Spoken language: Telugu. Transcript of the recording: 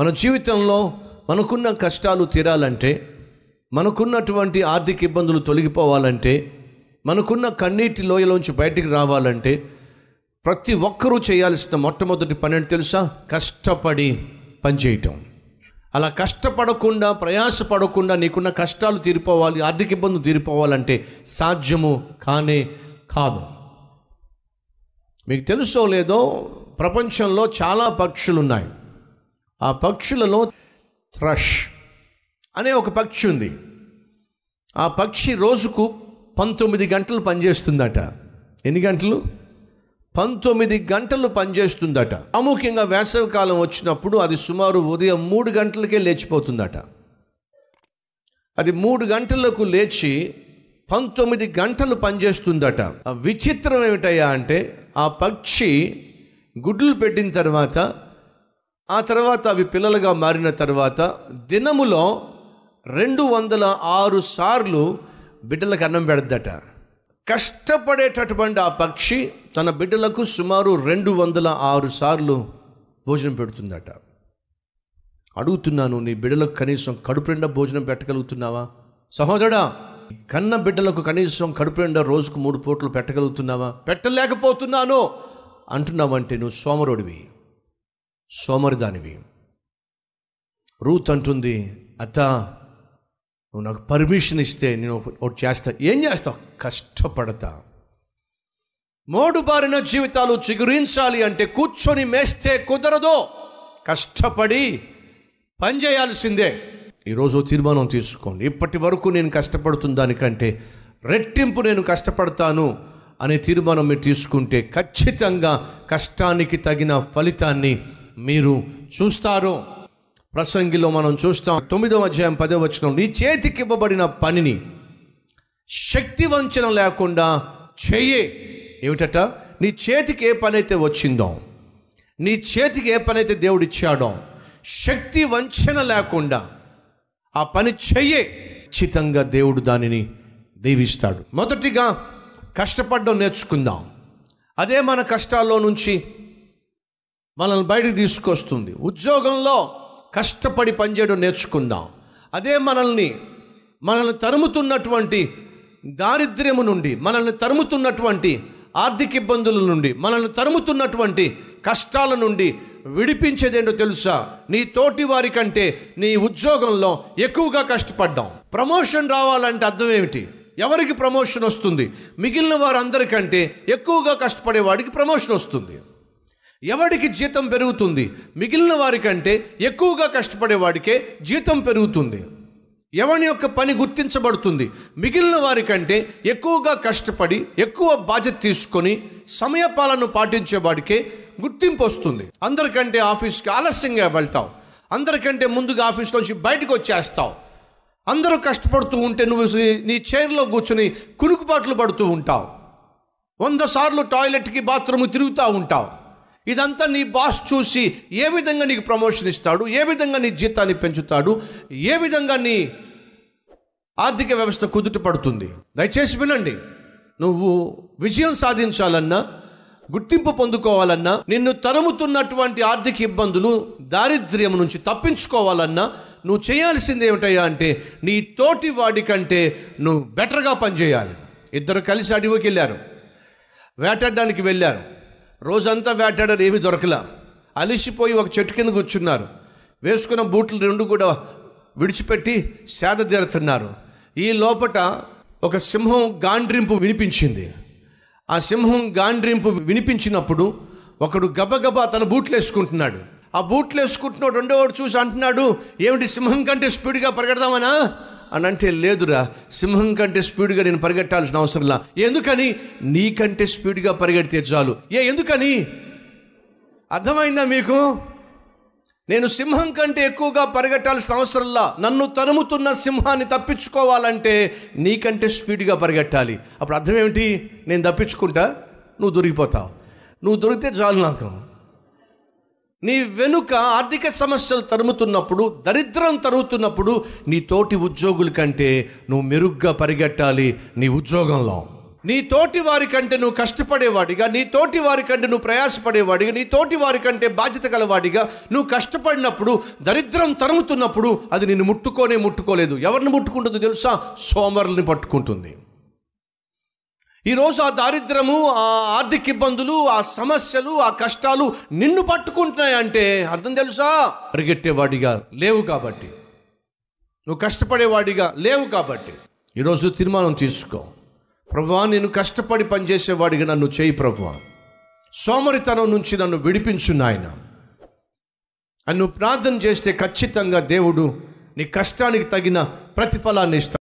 మన జీవితంలో మనకున్న కష్టాలు తీరాలంటే మనకున్నటువంటి ఆర్థిక ఇబ్బందులు తొలగిపోవాలంటే మనకున్న కన్నీటి లోయలోంచి బయటికి రావాలంటే ప్రతి ఒక్కరూ చేయాల్సిన మొట్టమొదటి పని అంటే తెలుసా కష్టపడి పనిచేయటం అలా కష్టపడకుండా ప్రయాసపడకుండా నీకున్న కష్టాలు తీరిపోవాలి ఆర్థిక ఇబ్బందులు తీరిపోవాలంటే సాధ్యము కానే కాదు మీకు తెలుసో లేదో ప్రపంచంలో చాలా పక్షులు ఉన్నాయి ఆ పక్షులలో థ్రష్ అనే ఒక పక్షి ఉంది ఆ పక్షి రోజుకు పంతొమ్మిది గంటలు పనిచేస్తుందట ఎన్ని గంటలు పంతొమ్మిది గంటలు పనిచేస్తుందట అముఖ్యంగా వేసవికాలం వచ్చినప్పుడు అది సుమారు ఉదయం మూడు గంటలకే లేచిపోతుందట అది మూడు గంటలకు లేచి పంతొమ్మిది గంటలు పనిచేస్తుందట విచిత్రం ఏమిటయ్యా అంటే ఆ పక్షి గుడ్లు పెట్టిన తర్వాత ఆ తర్వాత అవి పిల్లలుగా మారిన తర్వాత దినములో రెండు వందల ఆరు సార్లు బిడ్డలకు అన్నం పెడద్దట కష్టపడేటటువంటి ఆ పక్షి తన బిడ్డలకు సుమారు రెండు వందల ఆరు సార్లు భోజనం పెడుతుందట అడుగుతున్నాను నీ బిడ్డలకు కనీసం కడుపు నిండా భోజనం పెట్టగలుగుతున్నావా సహోదరా కన్న బిడ్డలకు కనీసం కడుపు నిండా రోజుకు మూడు పూటలు పెట్టగలుగుతున్నావా పెట్టలేకపోతున్నాను అంటున్నావంటే నువ్వు సోమరుడివి సోమరిదానివి రూత్ అంటుంది అత్త నువ్వు నాకు పర్మిషన్ ఇస్తే నేను ఒకటి చేస్తా ఏం చేస్తావు కష్టపడతా మోడుబారిన జీవితాలు చిగురించాలి అంటే కూర్చొని మేస్తే కుదరదో కష్టపడి పనిచేయాల్సిందే ఈరోజు తీర్మానం తీసుకోండి ఇప్పటి వరకు నేను కష్టపడుతున్న దానికంటే రెట్టింపు నేను కష్టపడతాను అనే తీర్మానం మీరు తీసుకుంటే ఖచ్చితంగా కష్టానికి తగిన ఫలితాన్ని మీరు చూస్తారు ప్రసంగిలో మనం చూస్తాం తొమ్మిదవ అధ్యాయం పదవ వచ్చిన నీ చేతికి ఇవ్వబడిన పనిని శక్తి వంచన లేకుండా చెయ్యే ఏమిటట నీ చేతికి ఏ పని అయితే వచ్చిందో నీ చేతికి ఏ పని అయితే దేవుడు ఇచ్చాడో శక్తి వంచన లేకుండా ఆ పని చెయ్యే ఖచ్చితంగా దేవుడు దానిని దీవిస్తాడు మొదటిగా కష్టపడడం నేర్చుకుందాం అదే మన కష్టాల్లో నుంచి మనల్ని బయటకు తీసుకొస్తుంది ఉద్యోగంలో కష్టపడి పనిచేయడం నేర్చుకుందాం అదే మనల్ని మనల్ని తరుముతున్నటువంటి దారిద్ర్యము నుండి మనల్ని తరుముతున్నటువంటి ఆర్థిక ఇబ్బందుల నుండి మనల్ని తరుముతున్నటువంటి కష్టాల నుండి విడిపించేదేంటో తెలుసా నీ తోటి వారి కంటే నీ ఉద్యోగంలో ఎక్కువగా కష్టపడ్డాం ప్రమోషన్ రావాలంటే అర్థం ఏమిటి ఎవరికి ప్రమోషన్ వస్తుంది మిగిలిన వారందరికంటే ఎక్కువగా కష్టపడేవాడికి ప్రమోషన్ వస్తుంది ఎవడికి జీతం పెరుగుతుంది మిగిలిన వారికంటే ఎక్కువగా కష్టపడేవాడికే జీతం పెరుగుతుంది ఎవని యొక్క పని గుర్తించబడుతుంది మిగిలిన వారికంటే ఎక్కువగా కష్టపడి ఎక్కువ బాధ్యత తీసుకొని సమయపాలను పాటించేవాడికే గుర్తింపు వస్తుంది అందరికంటే ఆఫీస్కి ఆలస్యంగా వెళ్తావు అందరికంటే ముందుగా ఆఫీస్లో నుంచి బయటకు వచ్చేస్తావు అందరూ కష్టపడుతూ ఉంటే నువ్వు నీ చైర్లో కూర్చుని కునుకుపాట్లు పడుతూ ఉంటావు వంద సార్లు టాయిలెట్కి బాత్రూమ్ తిరుగుతూ ఉంటావు ఇదంతా నీ బాస్ చూసి ఏ విధంగా నీకు ప్రమోషన్ ఇస్తాడు ఏ విధంగా నీ జీతాన్ని పెంచుతాడు ఏ విధంగా నీ ఆర్థిక వ్యవస్థ కుదుట పడుతుంది దయచేసి వినండి నువ్వు విజయం సాధించాలన్నా గుర్తింపు పొందుకోవాలన్నా నిన్ను తరుముతున్నటువంటి ఆర్థిక ఇబ్బందులు దారిద్ర్యం నుంచి తప్పించుకోవాలన్నా నువ్వు చేయాల్సింది ఏమిటయ్యా అంటే నీ తోటి వాడి కంటే నువ్వు బెటర్గా పనిచేయాలి ఇద్దరు కలిసి అడవికి వెళ్ళారు వేటాడడానికి వెళ్ళారు రోజంతా వేటాడారు ఏమీ దొరకలా అలిసిపోయి ఒక చెట్టు కింద కూర్చున్నారు వేసుకున్న బూట్లు రెండు కూడా విడిచిపెట్టి సేద తీరుతున్నారు ఈ లోపట ఒక సింహం గాండ్రింపు వినిపించింది ఆ సింహం గాండ్రింపు వినిపించినప్పుడు ఒకడు గబగబా తన బూట్లు వేసుకుంటున్నాడు ఆ బూట్లు వేసుకుంటున్నాడు రెండోవాడు చూసి అంటున్నాడు ఏమిటి సింహం కంటే స్పీడ్గా పరిగెడదామనా అని అంటే లేదురా సింహం కంటే స్పీడ్గా నేను పరిగెట్టాల్సిన అవసరంలా ఎందుకని నీకంటే స్పీడ్గా పరిగెడితే చాలు ఏ ఎందుకని అర్థమైందా మీకు నేను సింహం కంటే ఎక్కువగా పరిగెట్టాల్సిన అవసరంలా నన్ను తరుముతున్న సింహాన్ని తప్పించుకోవాలంటే నీకంటే స్పీడ్గా పరిగెట్టాలి అప్పుడు అర్థం ఏమిటి నేను తప్పించుకుంటా నువ్వు దొరికిపోతావు నువ్వు దొరికితే చాలు నాకు నీ వెనుక ఆర్థిక సమస్యలు తరుముతున్నప్పుడు దరిద్రం తరుగుతున్నప్పుడు నీ తోటి ఉద్యోగుల కంటే నువ్వు మెరుగ్గా పరిగెట్టాలి నీ ఉద్యోగంలో నీ తోటి వారి కంటే నువ్వు కష్టపడేవాడిగా నీ తోటి వారి కంటే నువ్వు ప్రయాసపడేవాడిగా నీ తోటి వారి కంటే బాధ్యత గలవాడిగా నువ్వు కష్టపడినప్పుడు దరిద్రం తరుముతున్నప్పుడు అది నిన్ను ముట్టుకోనే ముట్టుకోలేదు ఎవరిని ముట్టుకుంటుందో తెలుసా సోమరుల్ని పట్టుకుంటుంది ఈరోజు ఆ దారిద్రము ఆ ఆర్థిక ఇబ్బందులు ఆ సమస్యలు ఆ కష్టాలు నిన్ను పట్టుకుంటున్నాయి అంటే అర్థం తెలుసా పరిగెట్టేవాడిగా లేవు కాబట్టి నువ్వు కష్టపడేవాడిగా లేవు కాబట్టి ఈరోజు తీర్మానం తీసుకో ప్రభువా నేను కష్టపడి పనిచేసేవాడిగా నన్ను చేయి ప్రభువా సోమరితనం నుంచి నన్ను విడిపించు నాయన అని నువ్వు ప్రార్థన చేస్తే ఖచ్చితంగా దేవుడు నీ కష్టానికి తగిన ప్రతిఫలాన్ని ఇస్తాను